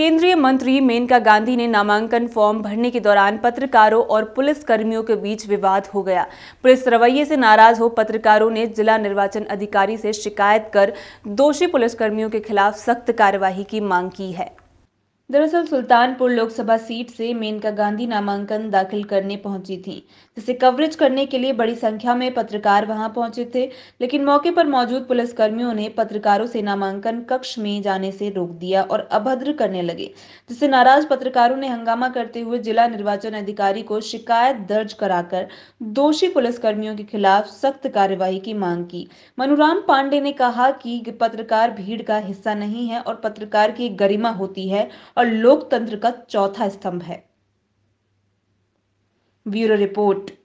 केंद्रीय मंत्री मेनका गांधी ने नामांकन फॉर्म भरने के दौरान पत्रकारों और पुलिस कर्मियों के बीच विवाद हो गया पुलिस रवैये से नाराज हो पत्रकारों ने जिला निर्वाचन अधिकारी से शिकायत कर दोषी पुलिसकर्मियों के खिलाफ सख्त कार्यवाही की मांग की है दरअसल सुल्तानपुर लोकसभा सीट से मेनका गांधी नामांकन दाखिल करने पहुंची थी जिसे कवरेज करने के लिए बड़ी संख्या में पत्रकार वहां पहुंचे थे लेकिन मौके पर मौजूद पुलिसकर्मियों ने पत्रकारों से नामांकन कक्ष में जाने से रोक दिया और अभद्र करने लगे जिससे नाराज पत्रकारों ने हंगामा करते हुए जिला निर्वाचन अधिकारी को शिकायत दर्ज कराकर दोषी पुलिसकर्मियों के खिलाफ सख्त कार्यवाही की मांग की मनुराम पांडे ने कहा कि पत्रकार भीड़ का हिस्सा नहीं है और पत्रकार की गरिमा होती है और लोकतंत्र का चौथा स्तंभ है ब्यूरो रिपोर्ट